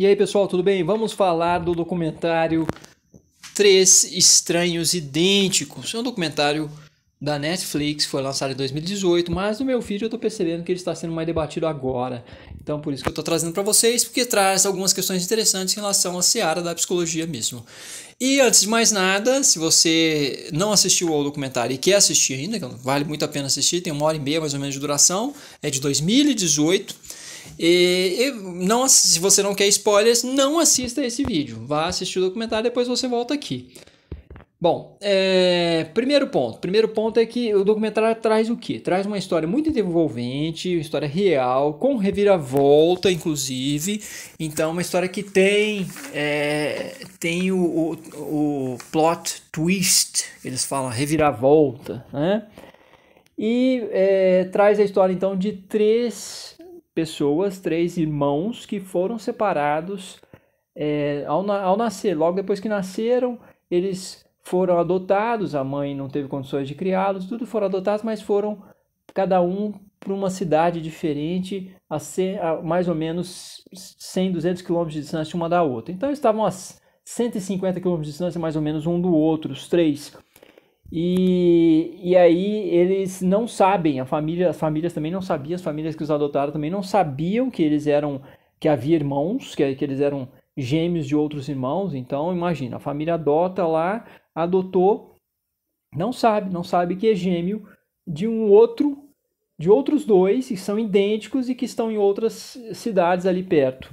E aí, pessoal, tudo bem? Vamos falar do documentário Três Estranhos Idênticos. É um documentário da Netflix, foi lançado em 2018, mas no meu filho eu tô percebendo que ele está sendo mais debatido agora. Então, por isso que eu tô trazendo para vocês, porque traz algumas questões interessantes em relação à seara da psicologia mesmo. E antes de mais nada, se você não assistiu ao documentário e quer assistir ainda, vale muito a pena assistir, tem uma hora e meia mais ou menos de duração, é de 2018 e, e não, se você não quer spoilers, não assista esse vídeo. Vá assistir o documentário depois você volta aqui. Bom, é, primeiro ponto. Primeiro ponto é que o documentário traz o quê? Traz uma história muito envolvente, uma história real, com reviravolta, inclusive. Então, uma história que tem, é, tem o, o, o, plot twist, eles falam reviravolta, né? E é, traz a história, então, de três pessoas, três irmãos que foram separados é, ao, ao nascer. Logo depois que nasceram, eles foram adotados, a mãe não teve condições de criá-los, tudo foram adotados, mas foram cada um para uma cidade diferente, a, ser, a mais ou menos 100, 200 quilômetros de distância uma da outra. Então estavam a 150 quilômetros de distância, mais ou menos um do outro, os três. E, e aí eles não sabem, a família, as famílias também não sabiam, as famílias que os adotaram também não sabiam que eles eram, que havia irmãos, que, que eles eram gêmeos de outros irmãos. Então, imagina, a família adota lá, adotou, não sabe, não sabe que é gêmeo de um outro de outros dois que são idênticos e que estão em outras cidades ali perto.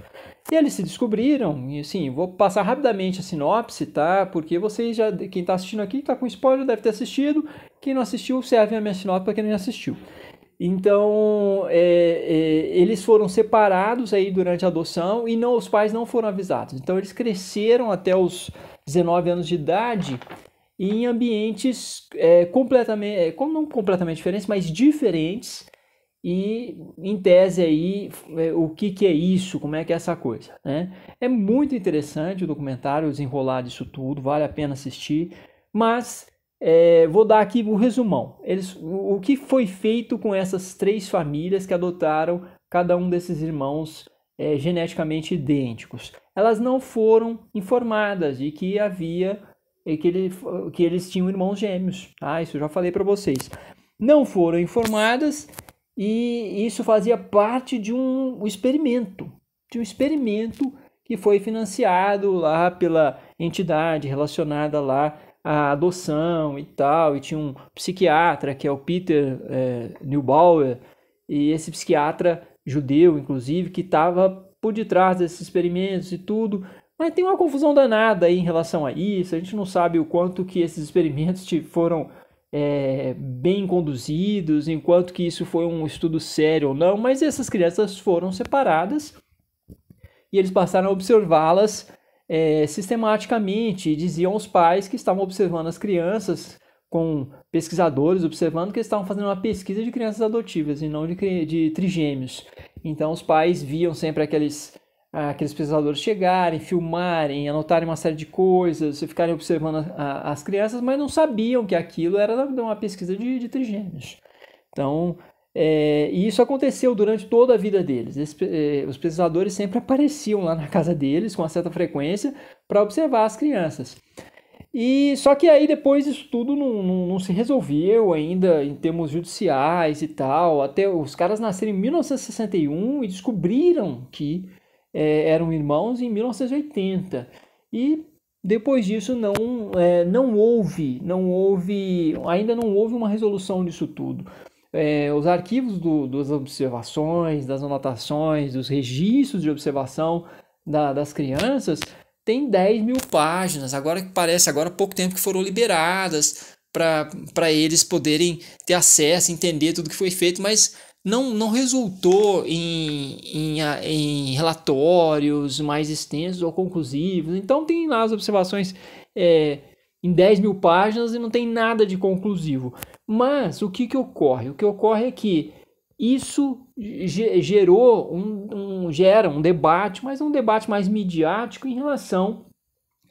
E eles se descobriram, e assim, vou passar rapidamente a sinopse, tá? Porque vocês já, quem está assistindo aqui, está com spoiler, deve ter assistido. Quem não assistiu, serve a minha sinopse para quem não assistiu. Então, é, é, eles foram separados aí durante a adoção e não os pais não foram avisados. Então, eles cresceram até os 19 anos de idade em ambientes é, completamente, é, não completamente diferentes, mas diferentes. E em tese aí, é, o que, que é isso, como é que é essa coisa, né? É muito interessante o documentário, o desenrolar disso tudo, vale a pena assistir, mas é, vou dar aqui um resumão. Eles, o que foi feito com essas três famílias que adotaram cada um desses irmãos é, geneticamente idênticos? Elas não foram informadas de que havia e que, ele, que eles tinham irmãos gêmeos. Tá? Isso eu já falei para vocês. Não foram informadas e isso fazia parte de um experimento, de um experimento que foi financiado lá pela entidade relacionada lá à adoção e tal, e tinha um psiquiatra que é o Peter é, Neubauer, e esse psiquiatra judeu, inclusive, que estava por detrás desses experimentos e tudo, mas tem uma confusão danada aí em relação a isso. A gente não sabe o quanto que esses experimentos foram é, bem conduzidos, enquanto que isso foi um estudo sério ou não. Mas essas crianças foram separadas e eles passaram a observá-las é, sistematicamente e diziam os pais que estavam observando as crianças com pesquisadores observando que eles estavam fazendo uma pesquisa de crianças adotivas e não de, de trigêmeos. Então os pais viam sempre aqueles aqueles pesquisadores chegarem, filmarem, anotarem uma série de coisas, ficarem observando a, as crianças, mas não sabiam que aquilo era uma pesquisa de, de trigêmeos. Então, é, e isso aconteceu durante toda a vida deles. Esse, é, os pesquisadores sempre apareciam lá na casa deles com uma certa frequência para observar as crianças. E só que aí depois isso tudo não, não, não, se resolveu ainda em termos judiciais e tal, até os caras nasceram em 1961 e descobriram que é, eram irmãos em 1980. E depois disso não, é, não houve, não houve, ainda não houve uma resolução disso tudo. É, os arquivos do, das observações, das anotações, dos registros de observação da, das crianças tem 10 mil páginas, agora que parece, agora há pouco tempo que foram liberadas para eles poderem ter acesso, entender tudo que foi feito, mas não, não resultou em, em, em relatórios mais extensos ou conclusivos. Então, tem lá as observações é, em 10 mil páginas e não tem nada de conclusivo. Mas o que, que ocorre? O que ocorre é que isso gerou um, um, gera um debate, mas um debate mais midiático em relação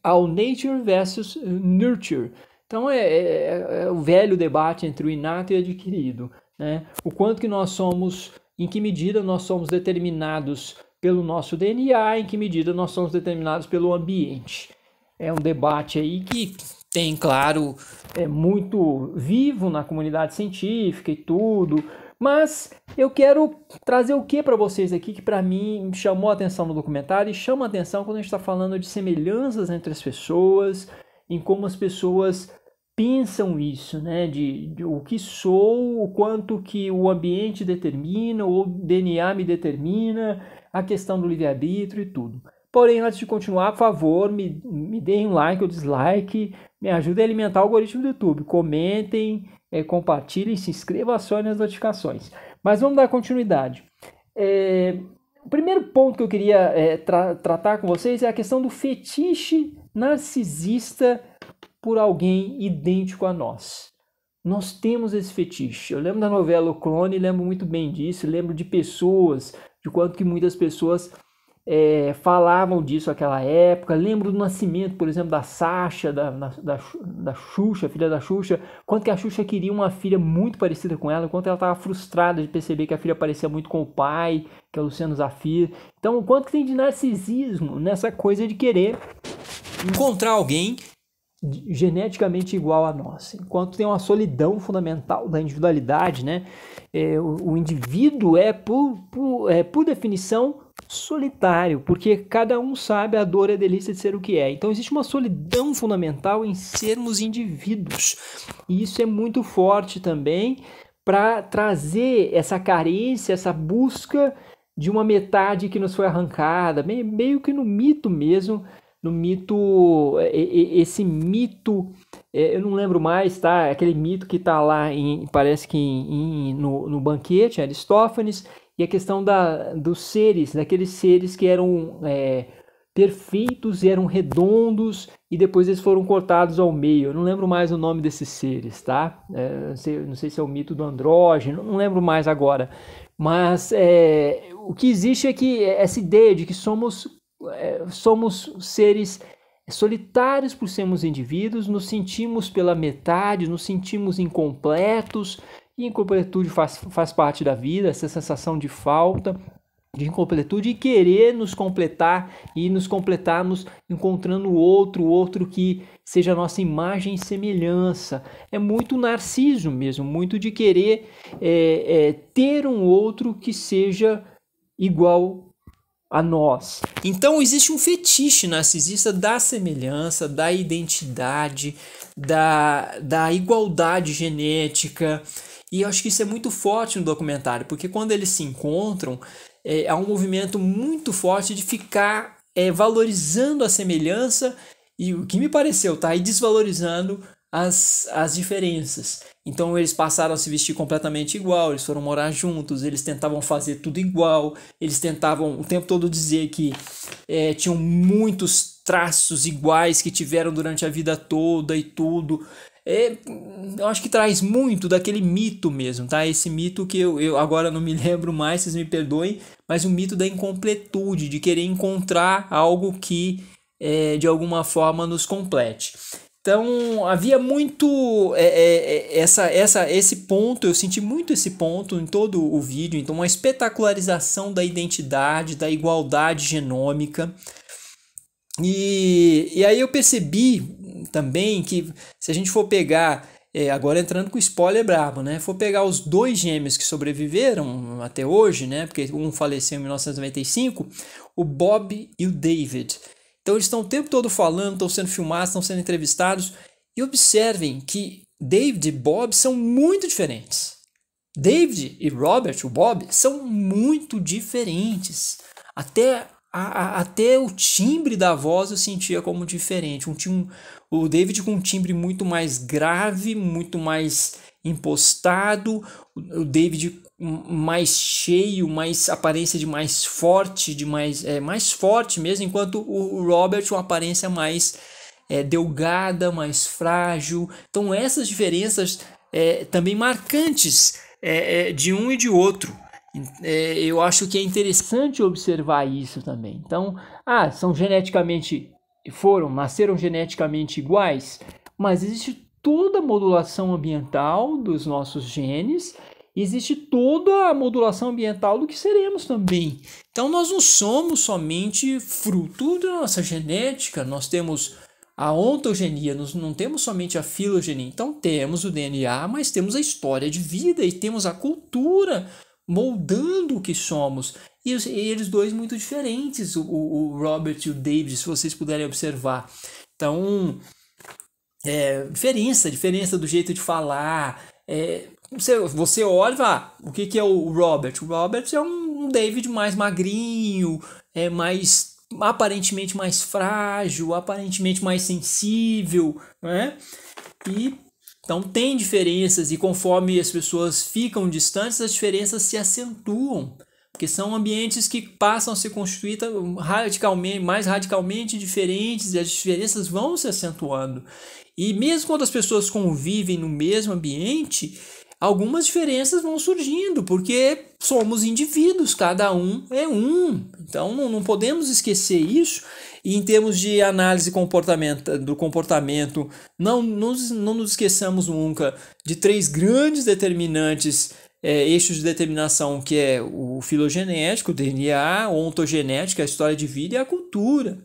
ao nature versus nurture. Então é, é, é, é o velho debate entre o inato e o adquirido. Né? O quanto que nós somos, em que medida nós somos determinados pelo nosso DNA, em que medida nós somos determinados pelo ambiente. É um debate aí que tem, claro, é muito vivo na comunidade científica e tudo, mas eu quero trazer o que para vocês aqui que para mim chamou a atenção no documentário e chama a atenção quando a gente está falando de semelhanças entre as pessoas, em como as pessoas pensam isso, né? De, de, o que sou, o quanto que o ambiente determina, ou o DNA me determina, a questão do livre-arbítrio e tudo. Porém, antes de continuar, por favor, me, me deem um like ou dislike, me ajudem a alimentar o algoritmo do YouTube. Comentem, é, compartilhem, se inscrevam, acionem as notificações. Mas vamos dar continuidade. É, o primeiro ponto que eu queria é, tra tratar com vocês é a questão do fetiche narcisista por alguém idêntico a nós. Nós temos esse fetiche. Eu lembro da novela O Clone, lembro muito bem disso, lembro de pessoas, de quanto que muitas pessoas é, falavam disso naquela época. Lembro do nascimento, por exemplo, da Sasha, da, da, da Xuxa, filha da Xuxa. Quanto que a Xuxa queria uma filha muito parecida com ela, quanto ela estava frustrada de perceber que a filha parecia muito com o pai, que é o Luciano Zafir. Então, o quanto que tem de narcisismo nessa coisa de querer encontrar alguém geneticamente igual a nossa, enquanto tem uma solidão fundamental da individualidade, né? É, o, o, indivíduo é por, por, é por definição solitário, porque cada um sabe a dor e é a delícia de ser o que é. Então existe uma solidão fundamental em sermos indivíduos. E isso é muito forte também para trazer essa carência, essa busca de uma metade que nos foi arrancada, meio que no mito mesmo no mito, é, é, é, esse mito, eu não lembro mais, tá? Aquele mito que está lá, em, parece que em, em, no, no banquete, Aristófanes, e a questão da, dos seres, daqueles seres que eram é, perfeitos e eram redondos e depois eles foram cortados ao meio. Eu não lembro mais o nome desses seres, tá? É, não, sei, não, sei, se é o mito do andrógeno, não lembro mais agora. Mas é, o que existe é que essa ideia de que somos é, somos seres solitários por sermos indivíduos, nos sentimos pela metade, nos sentimos incompletos, e incompletude faz, faz parte da vida, essa sensação de falta, de incompletude e querer nos completar e nos completarmos encontrando outro, outro que seja a nossa imagem e semelhança. É muito narciso mesmo, muito de querer é, é, ter um outro que seja igual a nós. Então existe um fetiche narcisista da semelhança, da identidade, da, da igualdade genética. E eu acho que isso é muito forte no documentário, porque quando eles se encontram, é, há um movimento muito forte de ficar é, valorizando a semelhança e o que me pareceu, tá? E desvalorizando as, as diferenças. Então eles passaram a se vestir completamente igual, eles foram morar juntos, eles tentavam fazer tudo igual, eles tentavam o tempo todo dizer que é, tinham muitos traços iguais que tiveram durante a vida toda e tudo. É, eu acho que traz muito daquele mito mesmo, tá? Esse mito que eu, eu agora não me lembro mais, vocês me perdoem, mas o mito da incompletude, de querer encontrar algo que é, de alguma forma nos complete. Então havia muito é, é, é, essa, essa, esse ponto, eu senti muito esse ponto em todo o vídeo. Então, uma espetacularização da identidade, da igualdade genômica. E, e aí eu percebi também que se a gente for pegar, é, agora entrando com spoiler brabo, né? For pegar os dois gêmeos que sobreviveram até hoje, né? Porque um faleceu em 1995, o Bob e o David. Então eles estão o tempo todo falando, estão sendo filmados, estão sendo entrevistados. E observem que David e Bob são muito diferentes. David e Robert, o Bob, são muito diferentes. Até, a, a, até o timbre da voz eu sentia como diferente. Um, um, o David com um timbre muito mais grave, muito mais impostado, o David mais cheio, mais aparência de mais forte, de mais, é, mais forte mesmo, enquanto o Robert uma aparência mais é, delgada, mais frágil. Então essas diferenças é, também marcantes é, é de um e de outro. É, eu acho que é interessante observar isso também. Então, ah, são geneticamente foram, nasceram geneticamente iguais, mas existe toda a modulação ambiental dos nossos genes, existe toda a modulação ambiental do que seremos também. Então nós não somos somente fruto da nossa genética, nós temos a ontogenia, nós não temos somente a filogenia. Então temos o DNA, mas temos a história de vida e temos a cultura moldando o que somos. E eles dois muito diferentes, o, o Robert e o David, se vocês puderem observar. Então, é, diferença, diferença do jeito de falar. É, você, você olha e fala, ah, o que, que é o Robert? O Robert é um David mais magrinho, é mais aparentemente mais frágil, aparentemente mais sensível, né? E então tem diferenças e conforme as pessoas ficam distantes, as diferenças se acentuam porque são ambientes que passam a se constituir radicalmente, mais radicalmente diferentes e as diferenças vão se acentuando. E mesmo quando as pessoas convivem no mesmo ambiente, algumas diferenças vão surgindo, porque somos indivíduos, cada um é um. Então não, não podemos esquecer isso. E em termos de análise comportamento, do comportamento, não, não, não nos esqueçamos nunca de três grandes determinantes é, eixos de determinação, que é o filogenético, o DNA, ontogenética, a história de vida e a cultura.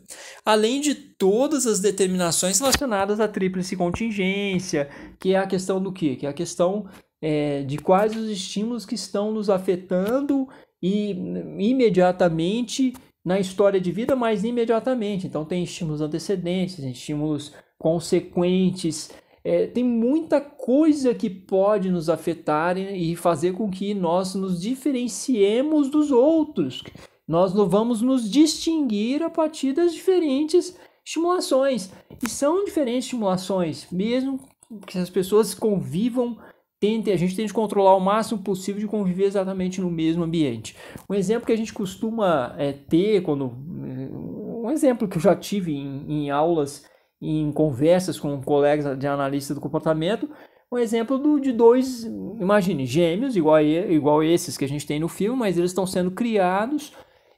Além de todas as determinações relacionadas à tríplice contingência, que é a questão do quê? Que é a questão é, de quais os estímulos que estão nos afetando e imediatamente na história de vida, mas imediatamente. Então tem estímulos antecedentes, estímulos consequentes, é, tem muita coisa que pode nos afetar e fazer com que nós nos diferenciemos dos outros. Nós não vamos nos distinguir a partir das diferentes estimulações. E são diferentes estimulações, mesmo que as pessoas convivam, tentem, a gente que controlar o máximo possível de conviver exatamente no mesmo ambiente. Um exemplo que a gente costuma é, ter quando. É, um exemplo que eu já tive em, em aulas em conversas com colegas de analista do comportamento, um exemplo do, de dois, imagine, gêmeos, igual, igual esses que a gente tem no filme, mas eles estão sendo criados.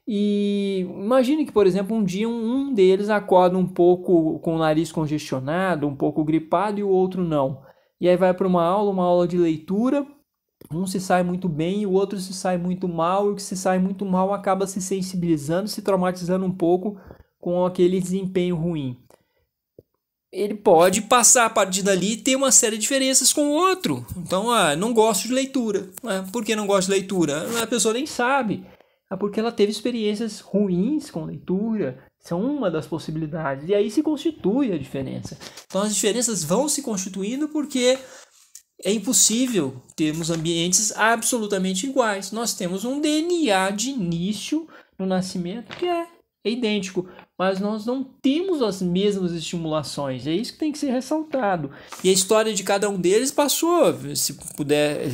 E imagine que, por exemplo, um dia um deles acorda um pouco com o nariz congestionado, um pouco gripado e o outro não. E aí vai para uma aula, uma aula de leitura, um se sai muito bem e o outro se sai muito mal, e o que se sai muito mal acaba se sensibilizando, se traumatizando um pouco com aquele desempenho ruim ele pode passar a partir dali e ter uma série de diferenças com o outro. Então, ah, não gosto de leitura. Ah, por que não gosto de leitura? A pessoa nem sabe. é porque ela teve experiências ruins com leitura. São uma das possibilidades. E aí se constitui a diferença. Então, as diferenças vão se constituindo porque é impossível termos ambientes absolutamente iguais. Nós temos um DNA de início no nascimento que é é idêntico, mas nós não temos as mesmas estimulações. É isso que tem que ser ressaltado. E a história de cada um deles passou, se puder,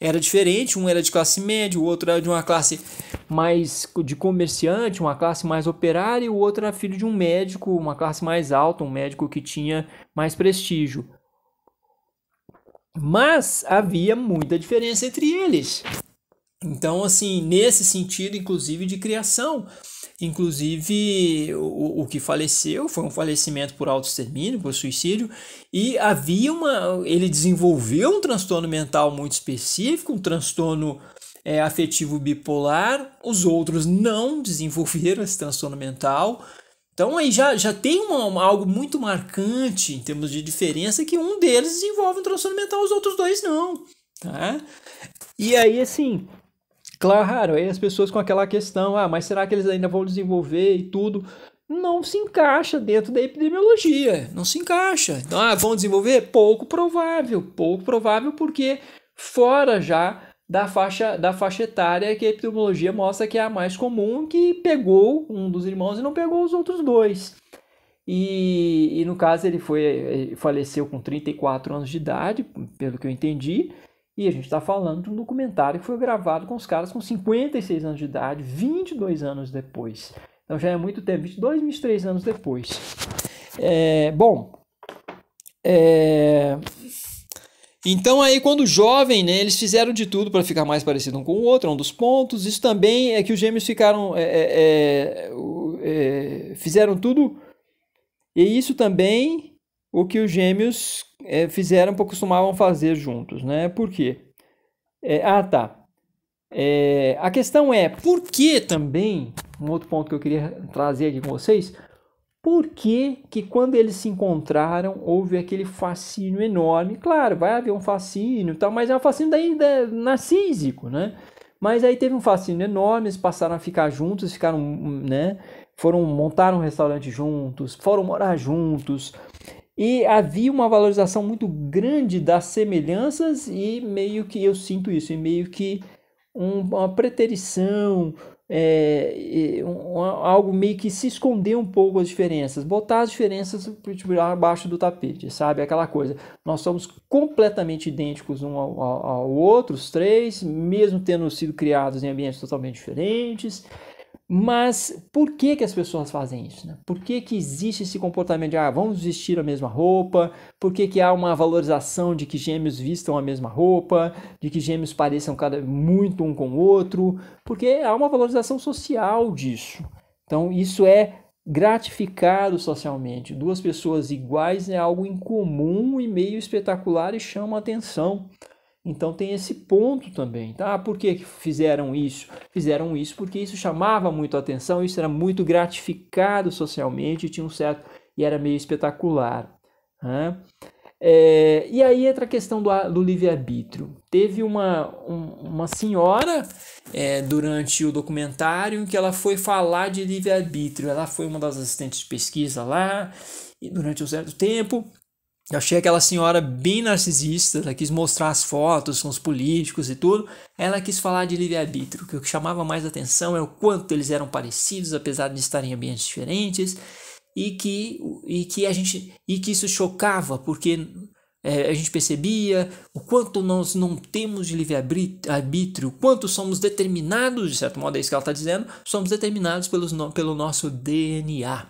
era diferente. Um era de classe média, o outro era de uma classe mais de comerciante, uma classe mais operária, e o outro era filho de um médico, uma classe mais alta, um médico que tinha mais prestígio. Mas havia muita diferença entre eles. Então, assim, nesse sentido, inclusive, de criação, Inclusive, o, o que faleceu foi um falecimento por extermínio por suicídio, e havia uma. Ele desenvolveu um transtorno mental muito específico, um transtorno é, afetivo bipolar, os outros não desenvolveram esse transtorno mental. Então aí já, já tem uma, uma, algo muito marcante em termos de diferença que um deles desenvolve um transtorno mental, os outros dois não. Tá? E aí, assim, Claro, aí as pessoas com aquela questão, ah, mas será que eles ainda vão desenvolver e tudo? Não se encaixa dentro da epidemiologia, não se encaixa. Então, ah, vão desenvolver? Pouco provável, pouco provável porque fora já da faixa, da faixa etária que a epidemiologia mostra que é a mais comum, que pegou um dos irmãos e não pegou os outros dois. E, e no caso ele foi faleceu com 34 anos de idade, pelo que eu entendi, e a gente está falando de um documentário que foi gravado com os caras com 56 anos de idade, 22 anos depois. Então já é muito tempo, 22, 23 anos depois. É, bom, é... Então aí quando jovem, né, eles fizeram de tudo para ficar mais parecido um com o outro, é um dos pontos. Isso também é que os gêmeos ficaram, é, é, é, é fizeram tudo. E isso também o que os gêmeos é, fizeram, costumavam fazer juntos, né? Por quê? É, ah, tá. É, a questão é, por que também, um outro ponto que eu queria trazer aqui com vocês, por que, que quando eles se encontraram houve aquele fascínio enorme? Claro, vai haver um fascínio e tal, mas é um fascínio ainda narcísico, né? Mas aí teve um fascínio enorme, eles passaram a ficar juntos, ficaram, né? Foram montar um restaurante juntos, foram morar juntos, e havia uma valorização muito grande das semelhanças, e meio que eu sinto isso, e meio que um, uma preterição, é, um, algo meio que se esconder um pouco as diferenças, botar as diferenças tipo, abaixo do tapete, sabe? Aquela coisa. Nós somos completamente idênticos um ao, ao, ao outro, os três, mesmo tendo sido criados em ambientes totalmente diferentes. Mas por que, que as pessoas fazem isso? Né? Por que, que existe esse comportamento de ah, vamos vestir a mesma roupa? Por que, que há uma valorização de que gêmeos vistam a mesma roupa? De que gêmeos pareçam cada, muito um com o outro? Porque há uma valorização social disso. Então isso é gratificado socialmente. Duas pessoas iguais é algo incomum e meio espetacular e chama atenção. Então tem esse ponto também, tá? Ah, por que fizeram isso? Fizeram isso porque isso chamava muito a atenção, isso era muito gratificado socialmente, tinha um certo e era meio espetacular. Né? É, e aí entra a questão do, do livre-arbítrio. Teve uma, um, uma senhora é, durante o documentário que ela foi falar de livre-arbítrio. Ela foi uma das assistentes de pesquisa lá e durante um certo tempo eu achei aquela senhora bem narcisista, ela quis mostrar as fotos com os políticos e tudo. Ela quis falar de livre-arbítrio, que o que chamava mais atenção é o quanto eles eram parecidos, apesar de estarem em ambientes diferentes, e que, e que, a gente, e que isso chocava, porque é, a gente percebia o quanto nós não temos de livre-arbítrio, o quanto somos determinados, de certo modo é isso que ela está dizendo, somos determinados pelos, pelo nosso DNA.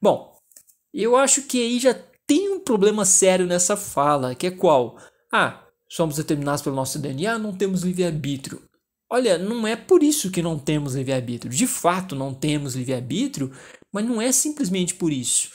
Bom, eu acho que aí já tem um problema sério nessa fala, que é qual? Ah, somos determinados pelo nosso DNA, não temos livre-arbítrio. Olha, não é por isso que não temos livre-arbítrio. De fato, não temos livre-arbítrio, mas não é simplesmente por isso.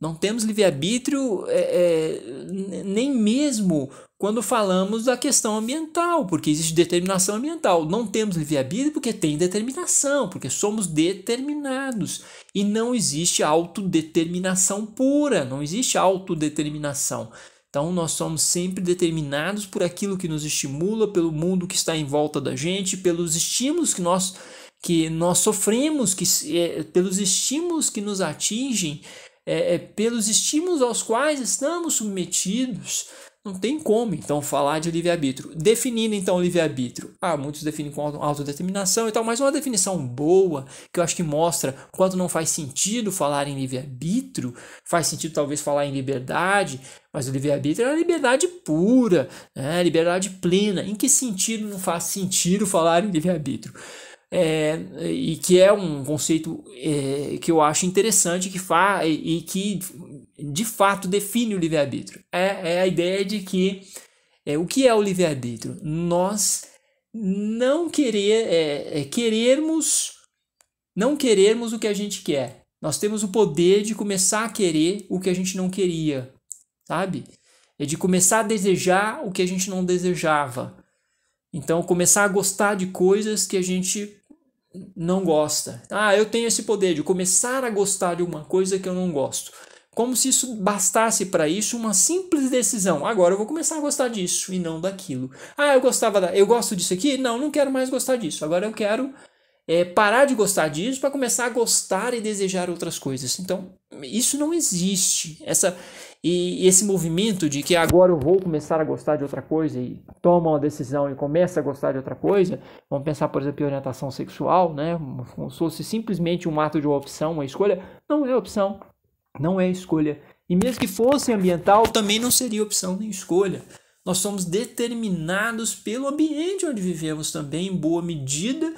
Não temos livre-arbítrio é, é, nem mesmo quando falamos da questão ambiental, porque existe determinação ambiental. Não temos livre-arbítrio porque tem determinação, porque somos determinados. E não existe autodeterminação pura, não existe autodeterminação. Então, nós somos sempre determinados por aquilo que nos estimula, pelo mundo que está em volta da gente, pelos estímulos que nós, que nós sofremos, que, é, pelos estímulos que nos atingem é, é, pelos estímulos aos quais estamos submetidos, não tem como, então, falar de livre-arbítrio. Definindo, então, livre-arbítrio. Ah, muitos definem com autodeterminação e tal, mas uma definição boa, que eu acho que mostra quanto não faz sentido falar em livre-arbítrio, faz sentido, talvez, falar em liberdade, mas o livre-arbítrio é a liberdade pura, né? liberdade plena. Em que sentido não faz sentido falar em livre-arbítrio? é, e que é um conceito é, que eu acho interessante que fa e, e que de fato define o livre-arbítrio. É, é, a ideia de que é, o que é o livre-arbítrio? Nós não querer, é, é querermos, não querermos o que a gente quer. Nós temos o poder de começar a querer o que a gente não queria, sabe? É de começar a desejar o que a gente não desejava. Então, começar a gostar de coisas que a gente não gosta. Ah, eu tenho esse poder de começar a gostar de uma coisa que eu não gosto. Como se isso bastasse para isso uma simples decisão. Agora eu vou começar a gostar disso e não daquilo. Ah, eu gostava da, eu gosto disso aqui? Não, não quero mais gostar disso. Agora eu quero é, parar de gostar disso para começar a gostar e desejar outras coisas. Então, isso não existe. Essa e, e esse movimento de que agora eu vou começar a gostar de outra coisa e toma uma decisão e começa a gostar de outra coisa, vamos pensar, por exemplo, em orientação sexual, né? Como se fosse simplesmente um ato de uma opção, uma escolha, não é opção, não é escolha. E mesmo que fosse ambiental, também não seria opção nem escolha. Nós somos determinados pelo ambiente onde vivemos também, em boa medida,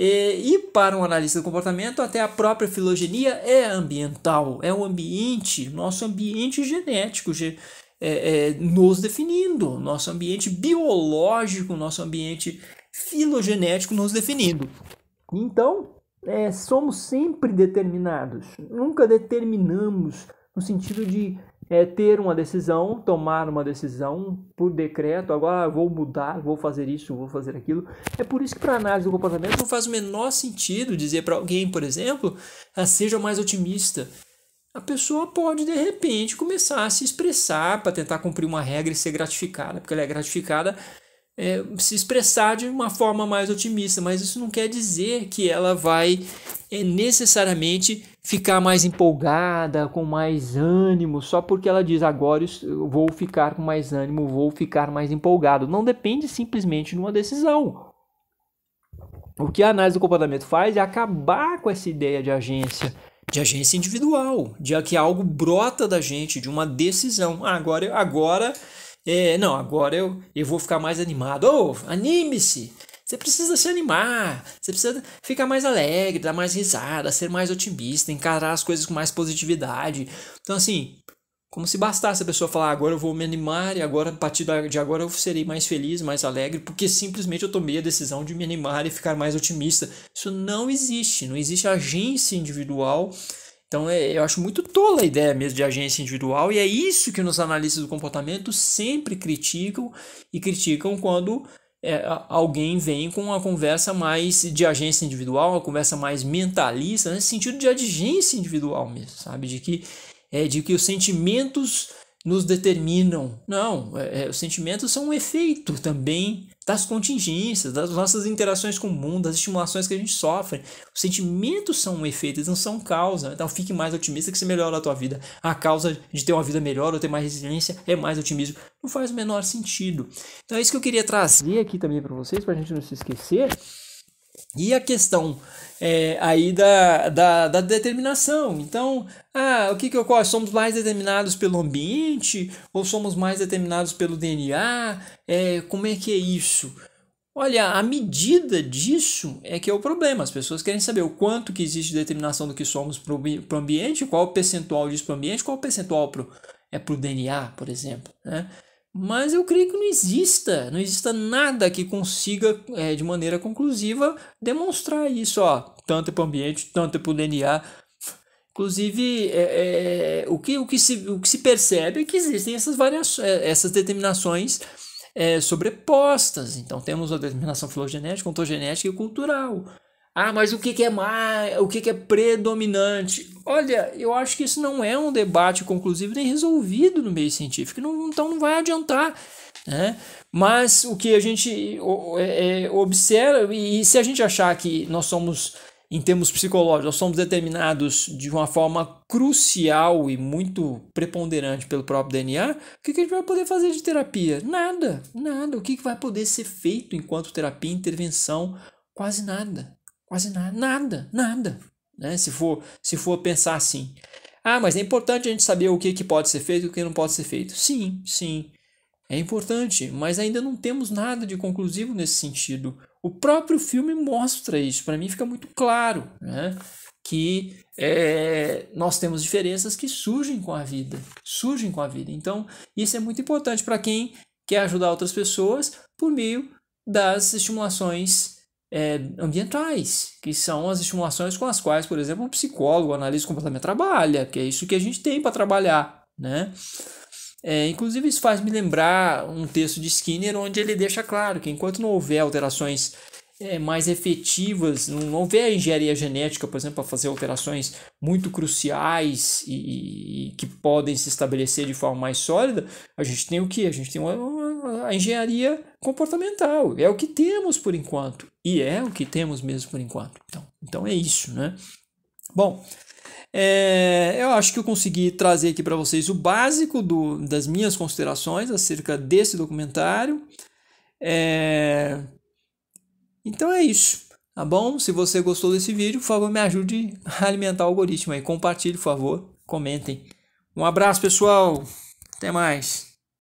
e, e, para um analista do comportamento, até a própria filogenia é ambiental, é o ambiente, nosso ambiente genético ge, é, é, nos definindo, nosso ambiente biológico, nosso ambiente filogenético nos definindo. Então, é, somos sempre determinados, nunca determinamos no sentido de é ter uma decisão, tomar uma decisão por decreto, agora ah, vou mudar, vou fazer isso, vou fazer aquilo. É por isso que para análise do comportamento não faz o menor sentido dizer para alguém, por exemplo, ah, seja mais otimista. A pessoa pode de repente começar a se expressar para tentar cumprir uma regra e ser gratificada, porque ela é gratificada é, se expressar de uma forma mais otimista, mas isso não quer dizer que ela vai é, necessariamente ficar mais empolgada, com mais ânimo, só porque ela diz agora eu vou ficar com mais ânimo, vou ficar mais empolgado. Não depende simplesmente de uma decisão. O que a análise do comportamento faz é acabar com essa ideia de agência, de agência individual, de que algo brota da gente, de uma decisão. Ah, agora, agora, é, não, agora eu, eu vou ficar mais animado. Oh, anime-se! Você precisa se animar, você precisa ficar mais alegre, dar mais risada, ser mais otimista, encarar as coisas com mais positividade. Então, assim, como se bastasse a pessoa falar, agora eu vou me animar e agora, a partir de agora, eu serei mais feliz, mais alegre, porque simplesmente eu tomei a decisão de me animar e ficar mais otimista. Isso não existe, não existe agência individual. Então é, eu acho muito tola a ideia mesmo de agência individual, e é isso que nos analistas do comportamento sempre criticam e criticam quando é, alguém vem com uma conversa mais de agência individual, uma conversa mais mentalista, nesse sentido de agência individual mesmo, sabe? De que, é, de que os sentimentos nos determinam. Não, é, é os sentimentos são um efeito também das contingências, das nossas interações com o mundo, das estimulações que a gente sofre. Os sentimentos são um efeito, eles não são causa. Então fique mais otimista que você melhora a tua vida. A causa de ter uma vida melhor ou ter mais resiliência é mais otimismo. Não faz o menor sentido. Então é isso que eu queria trazer aqui também para vocês, para a gente não se esquecer. E a questão é, aí da, da, da, determinação. Então, ah, o que, que ocorre? É? Somos mais determinados pelo ambiente ou somos mais determinados pelo DNA? É, como é que é isso? Olha, a medida disso é que é o problema. As pessoas querem saber o quanto que existe determinação do que somos para o ambiente, qual o percentual disso para o ambiente, qual o percentual pro, é para o DNA, por exemplo. Né? Mas eu creio que não exista, não exista nada que consiga, é, de maneira conclusiva, demonstrar isso, ó, tanto para o ambiente, tanto para o DNA. Inclusive, é, é, o, que, o, que se, o que se percebe é que existem essas, variações, é, essas determinações é, sobrepostas. Então, temos a determinação filogenética, ontogenética e cultural. Ah, mas o que, que é mais, o que, que é predominante? Olha, eu acho que isso não é um debate conclusivo nem resolvido no meio científico, não, então não vai adiantar. Né? Mas o que a gente é, é, observa, e se a gente achar que nós somos, em termos psicológicos, nós somos determinados de uma forma crucial e muito preponderante pelo próprio DNA, o que, que a gente vai poder fazer de terapia? Nada, nada. O que, que vai poder ser feito enquanto terapia, intervenção? Quase nada. Quase nada, nada, nada. Né? Se, for, se for pensar assim. Ah, mas é importante a gente saber o que, que pode ser feito e o que não pode ser feito. Sim, sim. É importante, mas ainda não temos nada de conclusivo nesse sentido. O próprio filme mostra isso. Para mim fica muito claro né? que é, nós temos diferenças que surgem com a vida. Surgem com a vida. Então, isso é muito importante para quem quer ajudar outras pessoas por meio das estimulações é, ambientais, que são as estimulações com as quais, por exemplo, um psicólogo, analista do comportamento trabalha, que é isso que a gente tem para trabalhar, né? É, inclusive, isso faz me lembrar um texto de Skinner onde ele deixa claro que enquanto não houver alterações é, mais efetivas, não houver engenharia genética, por exemplo, para fazer alterações muito cruciais e, e, que podem se estabelecer de forma mais sólida, a gente tem o que? A gente tem uma a engenharia comportamental. É o que temos por enquanto. E é o que temos mesmo por enquanto. Então, então é isso, né? Bom, é, eu acho que eu consegui trazer aqui para vocês o básico do, das minhas considerações acerca desse documentário. É, então é isso. Tá bom? Se você gostou desse vídeo, por favor, me ajude a alimentar o algoritmo aí. Compartilhe, por favor. Comentem. Um abraço, pessoal. Até mais.